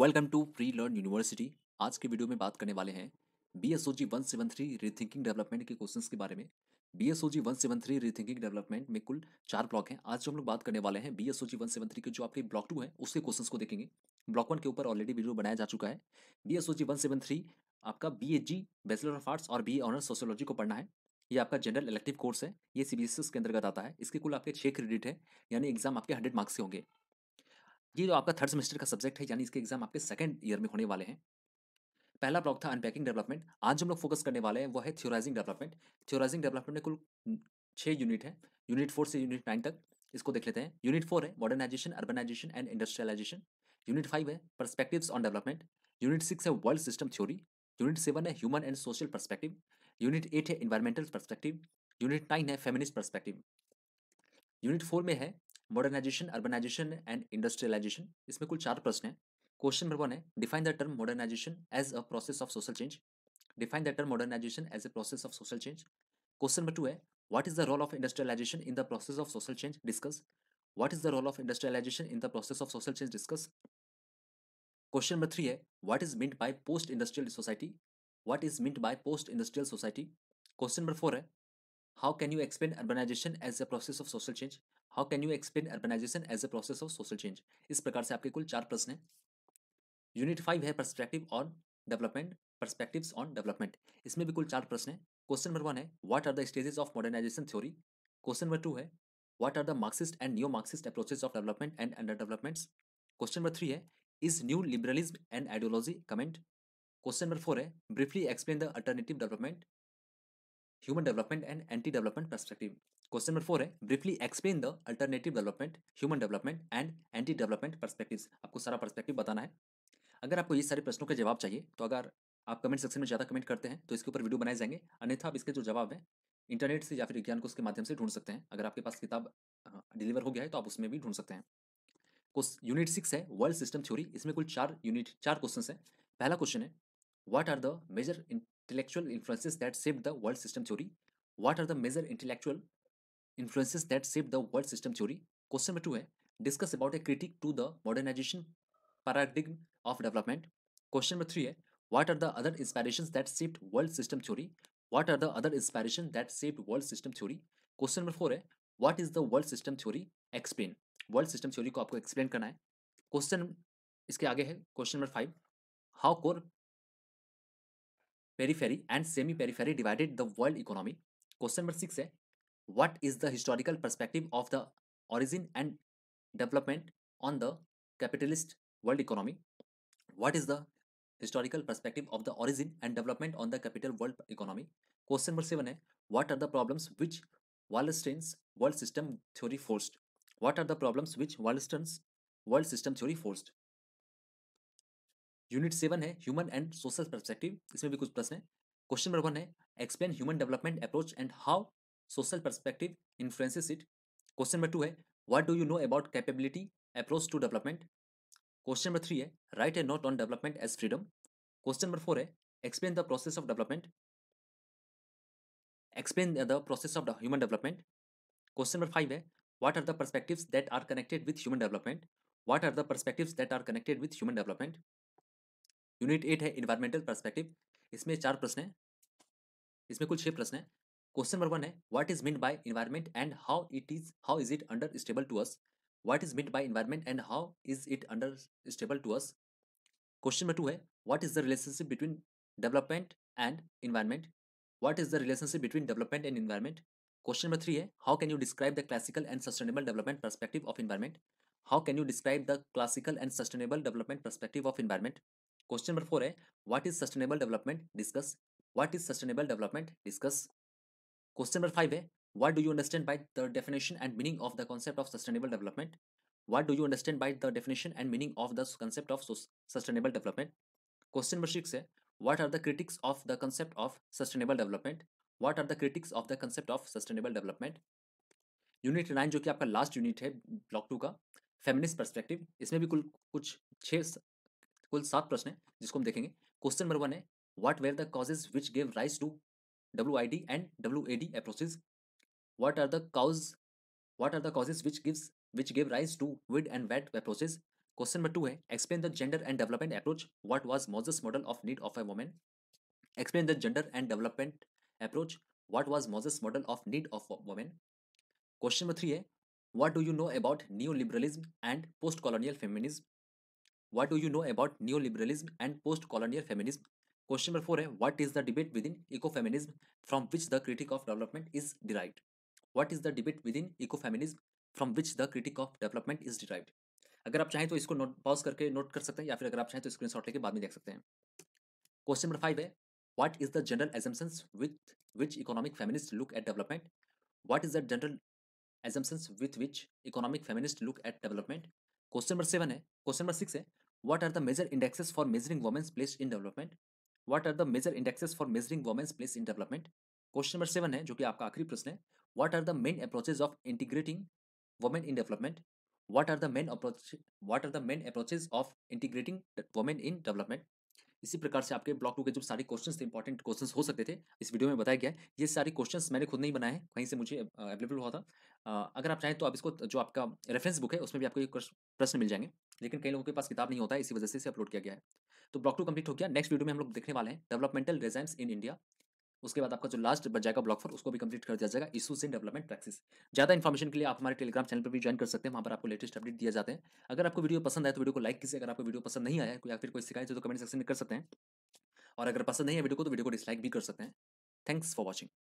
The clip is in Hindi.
Welcome to free learn university आज के वीडियो में बात करने वाले हैं B S O G one seven three rethinking development के क्वेश्चंस के बारे में B S O G one seven three rethinking development में कुल चार ब्लॉक हैं आज जो हम लोग बात करने वाले हैं B S O G one seven three के जो आपके ब्लॉक टू है उसके क्वेश्चंस को देखेंगे ब्लॉक वन के ऊपर ऑलरेडी वीडियो बनाया जा चुका है B S O G one seven three आपका B H G bachelor of arts और बी ऑनर्स सोशोलॉजी को पढ़ना है ये आपका जनरल इलेक्टिव कोर्स है ये सी बी एस एस के अंतर्गत आता है इसके कुल आपके छः क्रेडिट है यानी एग्जाम आपके हंड्रेड मार्क्स के होंगे ये जो तो आपका थर्ड सेमेस्टर का सब्जेक्ट है यानी इसके एग्जाम आपके सेकंड ईयर में होने वाले हैं पहला ब्लॉक था अनपैकिंग डेवलपमेंट आज हम लोग फोकस करने वाले हैं वो है थ्योराइजिंग डेवलपमेंट थ्योराइजिंग डेवलपमेंट में कुल छः यूनिट है यूनिट फोर से यूनिट नाइन तक इसको देख लेते हैं यूनिट फोर है modernisation urbanisation and industrialisation unit five है perspectives on development unit six है world system theory unit seven है human and social perspective unit eight है इन्वायरमेंटल परस्पेक्टिव यूनिट नाइन है फेमिनिस्ट परस्पेक्टिव यूनिट फोर में है मॉडर्नाइजेशन अर्बनाइजेशन एंड इंडस्ट्रियलाइजेशन इसमें कुल चार प्रश्न है क्वेश्चन नंबर वन है define the term modernisation as a process of social change define the term modernisation as a process of social change question number two है what is the role of industrialisation in the process of social change discuss what is the role of industrialisation in the process of social change discuss question number three है what is meant by post industrial society what is meant by post industrial society question number four है how can you explain urbanisation as a process of social change how can you explain urbanisation as a process of social change इस प्रकार से आपके कुल चार प्रश्न हैं यूनिट फाइव है perspective on development perspective on development इसमें भी कुल चार प्रश्न हैं क्वेश्चन नंबर वन है what are the stages of modernisation theory question number two है what are the Marxist and new Marxist approaches of development and under developments question number three है is new liberalism and ideology comment question number four है briefly explain the alternative development human development and anti development perspective question number four है briefly explain the alternative development human development and anti development perspective आपको सारा परस्पेक्टिव बताना है अगर आपको ये सारे प्रश्नों के जवाब चाहिए तो अगर आप कमेंट सेक्शन में ज़्यादा कमेंट करते हैं तो इसके ऊपर वीडियो बनाए जाएंगे अन्यथा आप इसके जो जवाब है इंटरनेट से या फिर विज्ञान को उसके माध्यम से ढूंढ सकते हैं अगर आपके पास किताब डिलीवर हाँ, हो गया है तो आप उसमें भी ढूंढ सकते हैं यूनिट सिक्स है वर्ल्ड सिस्टम थ्योरी इसमें कुल चार यूनिट चार क्वेश्चन है पहला क्वेश्चन है what are the major intellectual influences that shaped the world system theory? What are the major intellectual influences that shaped the world system theory? Question number 2 hai discuss about a critic to the modernization paradigm of development. Question number 3 hai what are the other inspirations that shaped world system theory? What are the other inspiration that shaped world system theory? Question number 4 hai what is the world system theory? Explain. world system theory ko aapko explain karna hai question इसके आगे है question number five how core periphery and semi-periphery divided the world economy. Question number 6 है what is the historical perspective of the origin and development on the capitalist world economy? What is the historical perspective of the origin and development on the capital world economy? Question number 7 है what are the problems which Wallerstein's world system theory forced? What are the problems which Wallerstein's world system theory forced? Unit seven है ह्यूमन एंड सोशल परस्पेक्टिव इसमें भी कुछ प्रश्न है क्वेश्चन नंबर वन है explain human development approach and how social perspective influences it question number two है what do you know about capability approach to development question number three है write a note on development as freedom question number four है explain the process of development explain the process of human development question number five है what are the perspective that are connected with human development what are the perspective that are connected with human development unit eight है इन्वायरमेंटल परस्पेक्टिव इसमें चार प्रश्न हैं इसमें कुल छः प्रश्न है क्वेश्चन नंबर वन है what is mean by environment and how it is how is it understandable to us what is mean by environment and how is it understandable to us question number two है what is the relationship between development and environment what is the relationship between development and environment question number three है how can you describe the classical and sustainable development perspective of environment how can you describe the classical and sustainable development perspective of environment question number four है what is sustainable development discuss what is sustainable development discuss question number five है what do you understand by the definition and meaning of the concept of sustainable development what do you understand by the definition and meaning of the concept of sustainable development question number six है what are the critics of the concept of sustainable development what are the critics of the concept of sustainable development unit nine जो कि आपका लास्ट यूनिट है ब्लॉक टू का फेमिनिस्ट परस्पेक्टिव इसमें भी कुल कुछ छः कुल सात प्रश्न है जिसको हम देखेंगे क्वेश्चन नंबर वन है what were the causes which gave rise to W I D and W A D एप्रोसेस what are the cows what are the causes which gives which gave rise to width and VAT एप्रोसेस question number two है explain the gender and development approach what was Moses model of need of A women explain the gender and development approach what was Moses model of need of women question number three है what do you know about new liberalism and post colonial feminism what do you know about new liberalism and post colonial feminism question number four है what is the debate within eco feminism from which the critique of development is derived what is the debate within eco feminism from which the critique of development is derived अगर आप चाहें तो इसको नोट पॉज करके नोट कर सकते हैं या फिर अगर आप चाहें तो स्क्रीन शॉट लेके बाद में देख सकते हैं क्वेश्चन नंबर फाइव है what is the general assumptions with which economic feminist look at development what is the general assumptions with which economic feminist look at development question number seven है क्वेश्चन नंबर सिक्स है What are the major indexes for measuring women's place in development what are the major indexes for measuring women's place in development question number seven है जो कि आपका आखिरी प्रश्न है what are the main approaches of integrating women in development what are the main approach what are the main approaches of integrating women in development इसी प्रकार से आपके ब्लॉक टू के जो सारे क्वेश्चन थे इंपॉर्टेंट क्वेश्चन हो सकते थे इस वीडियो में बताया गया ये सारे क्वेश्चन मैंने खुद नहीं बनाए कहीं से मुझे अवेलेबल हुआ था अगर आप चाहें तो आप इसको जो आपका रेफरेंस बुक है उसमें भी आपको ये प्रश्न मिल जाएंगे लेकिन कई लोगों के पास किताब नहीं होता है इसी वजह से इसे अपलोड किया गया है तो ब्लॉक टू कंप्लीट हो गया नेक्स्ट वीडियो में हम लोग देखने वाले हैं डेवलपमेंटल रेजाइम्स इन इंडिया उसके बाद आपका जो लास्ट बच जाएगा ब्लॉक फॉर उसको भी कंप्लीट कर दिया जाएगा इशूज इन डेवलपमेंट प्रैक्टिस ज्यादा इन्फॉर्मेशन के लिए आप हमारे टेलीग्राम चैनल पर भी ज्वाइन कर सकते हैं वहाँ पर आपको लेटेस्ट अपडेट दिया जाते हैं अगर आपको वीडियो पसंद आए तो वीडियो को लाइक कीजिए अगर आपको वीडियो पसंद नहीं आया या फिर कोई शिकायत है तो कमेंट सेक्शन में कर सकते हैं और अगर पसंद नहीं है वीडियो को तो वीडियो को डिसलाइक भी कर सकते हैं थैंक्स फॉर वॉचिंग